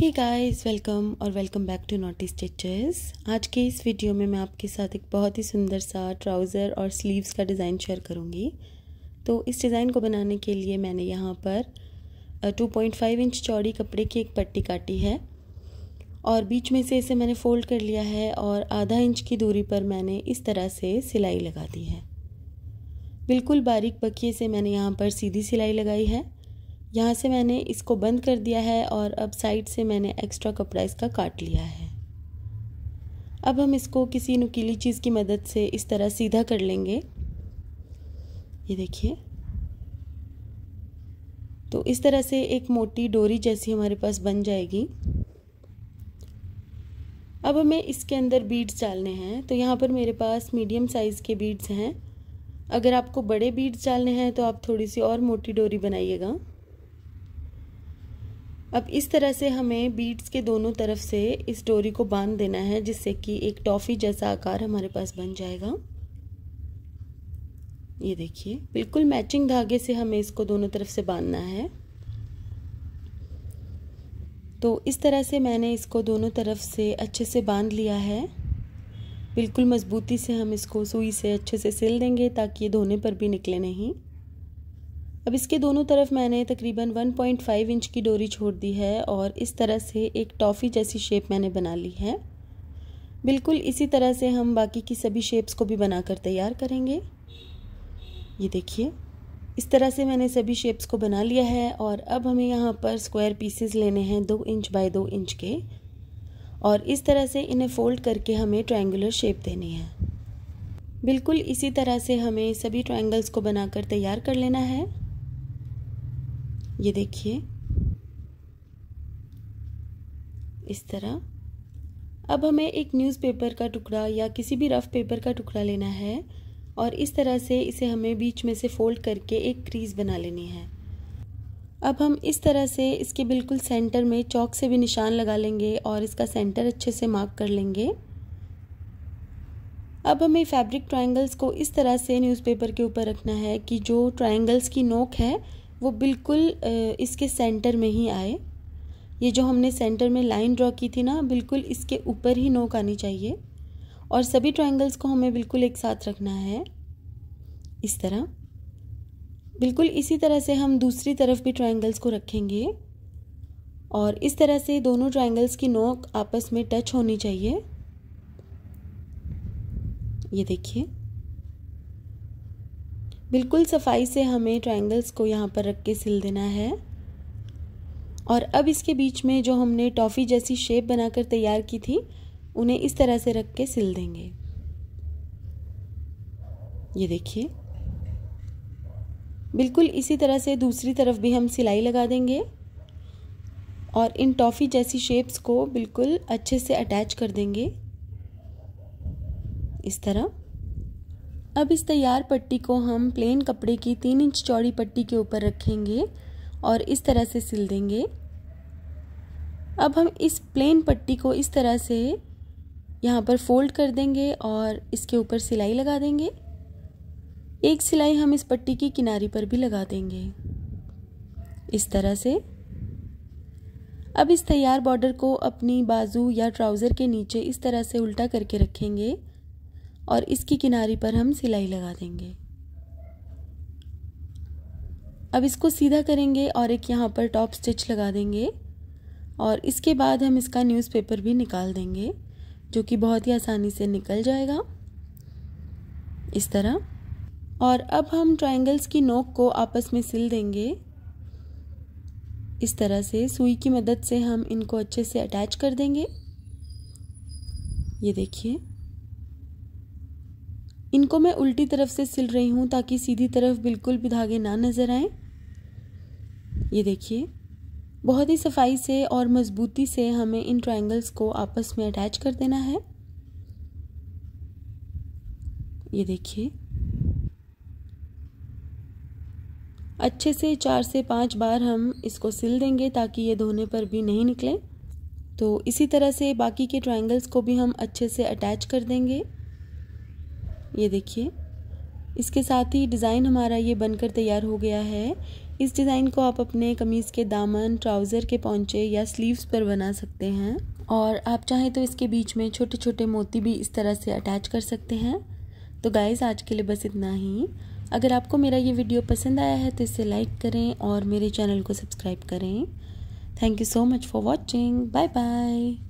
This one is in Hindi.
ही गाइस वेलकम और welcome back to Naughty Stitches आज के इस वीडियो में मैं आपके साथ एक बहुत ही सुंदर सा ट्राउज़र और स्लीव्स का डिज़ाइन शेयर करूँगी तो इस डिज़ाइन को बनाने के लिए मैंने यहाँ पर 2.5 इंच चौड़ी कपड़े की एक पट्टी काटी है और बीच में से इसे मैंने फ़ोल्ड कर लिया है और आधा इंच की दूरी पर मैंने इस तरह से सिलाई लगा दी है बिल्कुल बारीक बकिए से मैंने यहाँ पर सीधी सिलाई लगाई है यहाँ से मैंने इसको बंद कर दिया है और अब साइड से मैंने एक्स्ट्रा कपड़ा इसका काट लिया है अब हम इसको किसी नुकीली चीज़ की मदद से इस तरह सीधा कर लेंगे ये देखिए तो इस तरह से एक मोटी डोरी जैसी हमारे पास बन जाएगी अब हमें इसके अंदर बीड्स डालने हैं तो यहाँ पर मेरे पास मीडियम साइज़ के बीड्स हैं अगर आपको बड़े बीड्स डालने हैं तो आप थोड़ी सी और मोटी डोरी बनाइएगा अब इस तरह से हमें बीट्स के दोनों तरफ से इस डोरी को बांध देना है जिससे कि एक टॉफ़ी जैसा आकार हमारे पास बन जाएगा ये देखिए बिल्कुल मैचिंग धागे से हमें इसको दोनों तरफ से बांधना है तो इस तरह से मैंने इसको दोनों तरफ से अच्छे से बांध लिया है बिल्कुल मज़बूती से हम इसको सुई से अच्छे से सिल देंगे ताकि ये धोने पर भी निकले नहीं अब इसके दोनों तरफ मैंने तकरीबन 1.5 इंच की डोरी छोड़ दी है और इस तरह से एक टॉफ़ी जैसी शेप मैंने बना ली है बिल्कुल इसी तरह से हम बाकी की सभी शेप्स को भी बनाकर तैयार करेंगे ये देखिए इस तरह से मैंने सभी शेप्स को बना लिया है और अब हमें यहाँ पर स्क्वायर पीसेस लेने हैं दो इंच बाय दो इंच के और इस तरह से इन्हें फोल्ड करके हमें ट्रायंगुलर शेप देनी है बिल्कुल इसी तरह से हमें सभी ट्रायंगल्स को बनाकर तैयार कर लेना है ये देखिए इस तरह अब हमें एक न्यूज़पेपर का टुकड़ा या किसी भी रफ़ पेपर का टुकड़ा लेना है और इस तरह से इसे हमें बीच में से फोल्ड करके एक क्रीज बना लेनी है अब हम इस तरह से इसके बिल्कुल सेंटर में चौक से भी निशान लगा लेंगे और इसका सेंटर अच्छे से मार्क कर लेंगे अब हमें फैब्रिक ट्रायंगल्स को इस तरह से न्यूज़पेपर के ऊपर रखना है कि जो ट्रायंगल्स की नोक है वो बिल्कुल इसके सेंटर में ही आए ये जो हमने सेंटर में लाइन ड्रॉ की थी ना बिल्कुल इसके ऊपर ही नोक आनी चाहिए और सभी ट्राइंगल्स को हमें बिल्कुल एक साथ रखना है इस तरह बिल्कुल इसी तरह से हम दूसरी तरफ भी ट्राइंगल्स को रखेंगे और इस तरह से दोनों ट्राइंगल्स की नोक आपस में टच होनी चाहिए ये देखिए बिल्कुल सफाई से हमें ट्रायंगल्स को यहाँ पर रख के सिल देना है और अब इसके बीच में जो हमने टॉफ़ी जैसी शेप बनाकर तैयार की थी उन्हें इस तरह से रख के सिल देंगे ये देखिए बिल्कुल इसी तरह से दूसरी तरफ भी हम सिलाई लगा देंगे और इन टॉफ़ी जैसी शेप्स को बिल्कुल अच्छे से अटैच कर देंगे इस तरह अब इस तैयार पट्टी को हम प्लेन कपड़े की तीन इंच चौड़ी पट्टी के ऊपर रखेंगे और इस तरह से सिल देंगे अब हम इस प्लेन पट्टी को इस तरह से यहाँ पर फोल्ड कर देंगे और इसके ऊपर सिलाई लगा देंगे एक सिलाई हम इस पट्टी की किनारी पर भी लगा देंगे इस तरह से अब इस तैयार बॉर्डर को अपनी बाजू या ट्राउज़र के नीचे इस तरह से उल्टा करके रखेंगे और इसकी किनारी पर हम सिलाई लगा देंगे अब इसको सीधा करेंगे और एक यहाँ पर टॉप स्टिच लगा देंगे और इसके बाद हम इसका न्यूज़पेपर भी निकाल देंगे जो कि बहुत ही आसानी से निकल जाएगा इस तरह और अब हम ट्रायंगल्स की नोक को आपस में सिल देंगे इस तरह से सुई की मदद से हम इनको अच्छे से अटैच कर देंगे ये देखिए इनको मैं उल्टी तरफ से सिल रही हूँ ताकि सीधी तरफ बिल्कुल भी धागे ना नज़र आए ये देखिए बहुत ही सफाई से और मज़बूती से हमें इन ट्रायंगल्स को आपस में अटैच कर देना है ये देखिए अच्छे से चार से पांच बार हम इसको सिल देंगे ताकि ये धोने पर भी नहीं निकले तो इसी तरह से बाकी के ट्रायंगल्स को भी हम अच्छे से अटैच कर देंगे ये देखिए इसके साथ ही डिज़ाइन हमारा ये बनकर तैयार हो गया है इस डिज़ाइन को आप अपने कमीज़ के दामन ट्राउज़र के पौचे या स्लीव्स पर बना सकते हैं और आप चाहें तो इसके बीच में छोटे छोटे मोती भी इस तरह से अटैच कर सकते हैं तो गाइज़ आज के लिए बस इतना ही अगर आपको मेरा ये वीडियो पसंद आया है तो इसे लाइक करें और मेरे चैनल को सब्सक्राइब करें thank you so much for watching bye bye